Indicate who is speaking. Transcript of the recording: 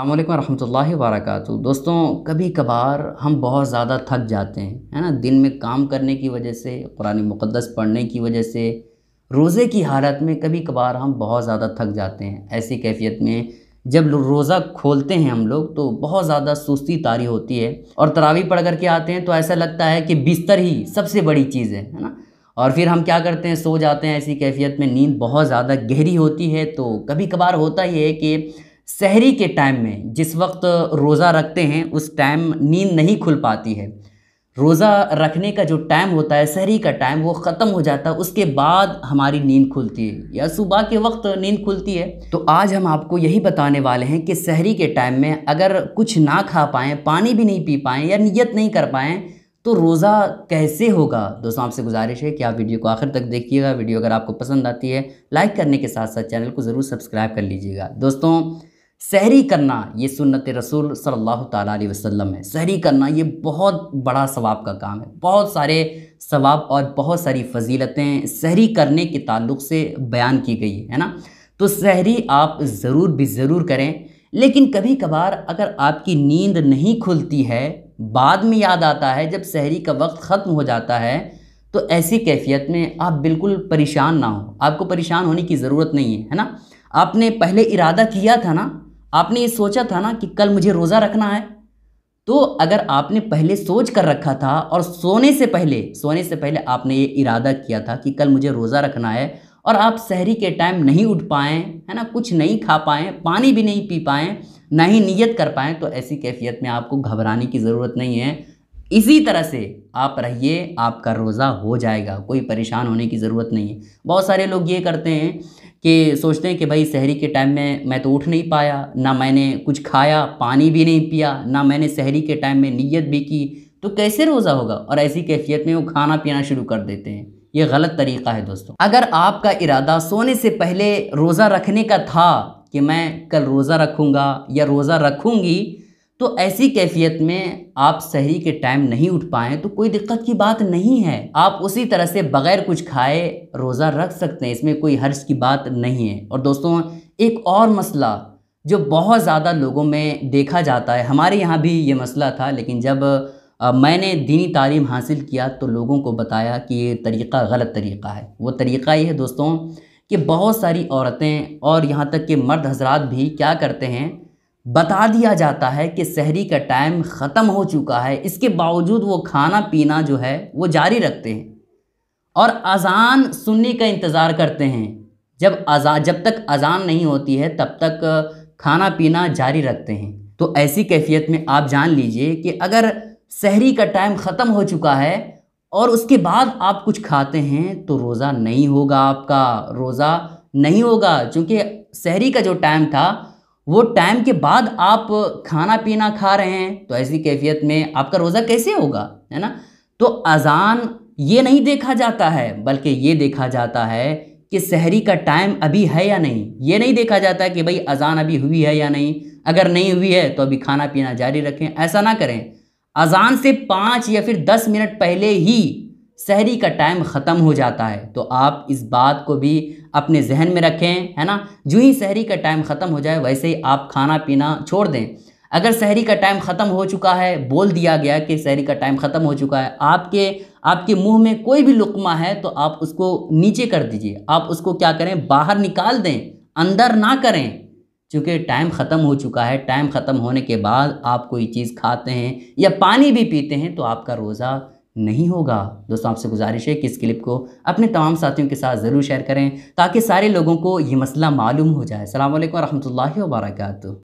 Speaker 1: अल्लाम वरहमल वरक दोस्तों कभी कभार हम बहुत ज़्यादा थक जाते हैं है ना दिन में काम करने की वजह से कुरान मुक़दस पढ़ने की वजह से रोज़े की हालत में कभी कभार हम बहुत ज़्यादा थक जाते हैं ऐसी कैफियत में जब रोज़ा खोलते हैं हम लोग तो बहुत ज़्यादा सुस्ती तारी होती है और तरावी पढ़ कर के आते हैं तो ऐसा लगता है कि बिस्तर ही सबसे बड़ी चीज़ है है ना और फिर हम क्या करते हैं सो जाते हैं ऐसी कैफियत में नींद बहुत ज़्यादा गहरी होती है तो कभी कभार होता ही है कि शहरी के टाइम में जिस वक्त रोज़ा रखते हैं उस टाइम नींद नहीं खुल पाती है रोज़ा रखने का जो टाइम होता है शहरी का टाइम वो ख़त्म हो जाता है उसके बाद हमारी नींद खुलती है या सुबह के वक्त नींद खुलती है तो आज हम आपको यही बताने वाले हैं कि शहरी के टाइम में अगर कुछ ना खा पाएँ पानी भी नहीं पी पाएँ या नियत नहीं कर पाएँ तो रोज़ा कैसे होगा दोस्तों आपसे गुजारिश है कि आप वीडियो को आखिर तक देखिएगा वीडियो अगर आपको पसंद आती है लाइक करने के साथ साथ चैनल को ज़रूर सब्सक्राइब कर लीजिएगा दोस्तों सहरी करना ये सुन्नत रसूल सल्लल्लाहु अलैहि वसल्लम है सहरी करना ये बहुत बड़ा सवाब का काम है बहुत सारे सवाब और बहुत सारी फजीलतें सहरी करने के ताल्लुक से बयान की गई है ना तो सहरी आप ज़रूर भी ज़रूर करें लेकिन कभी कभार अगर आपकी नींद नहीं खुलती है बाद में याद आता है जब सहरी का वक्त ख़त्म हो जाता है तो ऐसी कैफियत में आप बिल्कुल परेशान ना हो आपको परेशान होने की ज़रूरत नहीं है है ना आपने पहले इरादा किया था ना आपने ये सोचा था ना कि कल मुझे रोज़ा रखना है तो अगर आपने पहले सोच कर रखा था और सोने से पहले सोने से पहले आपने ये इरादा किया था कि कल मुझे रोज़ा रखना है और आप शहरी के टाइम नहीं उठ पाएँ है ना कुछ नहीं खा पाएँ पानी भी नहीं पी पाएँ ना ही नीयत कर पाएँ तो ऐसी कैफियत में आपको घबराने की ज़रूरत नहीं है इसी तरह से आप रहिए आपका रोज़ा हो जाएगा कोई परेशान होने की ज़रूरत नहीं है बहुत सारे लोग ये करते हैं कि सोचते हैं कि भाई शहरी के टाइम में मैं तो उठ नहीं पाया ना मैंने कुछ खाया पानी भी नहीं पिया ना मैंने शहरी के टाइम में नीयत भी की तो कैसे रोज़ा होगा और ऐसी कैफियत में वो खाना पीना शुरू कर देते हैं ये गलत तरीका है दोस्तों अगर आपका इरादा सोने से पहले रोज़ा रखने का था कि मैं कल रोज़ा रखूँगा या रोज़ा रखूँगी तो ऐसी कैफियत में आप शहरी के टाइम नहीं उठ पाएँ तो कोई दिक्कत की बात नहीं है आप उसी तरह से बग़ैर कुछ खाए रोज़ा रख सकते हैं इसमें कोई हर्ष की बात नहीं है और दोस्तों एक और मसला जो बहुत ज़्यादा लोगों में देखा जाता है हमारे यहाँ भी ये मसला था लेकिन जब मैंने दीनी तालीम हासिल किया तो लोगों को बताया कि ये तरीक़ा गलत तरीक़ा है वो तरीक़ा ये है दोस्तों कि बहुत सारी औरतें और यहाँ तक कि मर्द हजरात भी क्या करते हैं बता दिया जाता है कि शहरी का टाइम ख़त्म हो चुका है इसके बावजूद वो खाना पीना जो है वो जारी रखते हैं और अजान सुनने का इंतज़ार करते हैं जब अजा जब तक अजान नहीं होती है तब तक खाना पीना जारी रखते हैं तो ऐसी कैफियत में आप जान लीजिए कि अगर शहरी का टाइम ख़त्म हो चुका है और उसके बाद आप कुछ खाते हैं तो रोज़ा नहीं होगा आपका रोज़ा नहीं होगा क्योंकि शहरी का जो टाइम था वो टाइम के बाद आप खाना पीना खा रहे हैं तो ऐसी कैफियत में आपका रोज़ा कैसे होगा है ना तो अज़ान ये नहीं देखा जाता है बल्कि ये देखा जाता है कि शहरी का टाइम अभी है या नहीं ये नहीं देखा जाता कि भाई अज़ान अभी हुई है या नहीं अगर नहीं हुई है तो अभी खाना पीना जारी रखें ऐसा ना करें अज़ान से पाँच या फिर दस मिनट पहले ही शहरी का टाइम ख़त्म हो जाता है तो आप इस बात को भी अपने जहन में रखें है ना जो ही शहरी का टाइम ख़त्म हो जाए वैसे ही आप खाना पीना छोड़ दें अगर शहरी का टाइम ख़त्म हो चुका है बोल दिया गया कि शहरी का टाइम ख़त्म हो चुका है आपके आपके मुंह में कोई भी लुकमा है तो आप उसको नीचे कर दीजिए आप उसको क्या करें बाहर निकाल दें अंदर ना करें क्योंकि टाइम ख़त्म हो चुका है टाइम ख़त्म होने के बाद आप कोई चीज़ खाते हैं या पानी भी पीते हैं तो आपका रोज़ा नहीं होगा दोस्तों आपसे गुजारिश है कि इस क्लिप को अपने तमाम साथियों के साथ ज़रूर शेयर करें ताकि सारे लोगों को ये मसला मालूम हो जाए अल्लाम वरहमल वर्का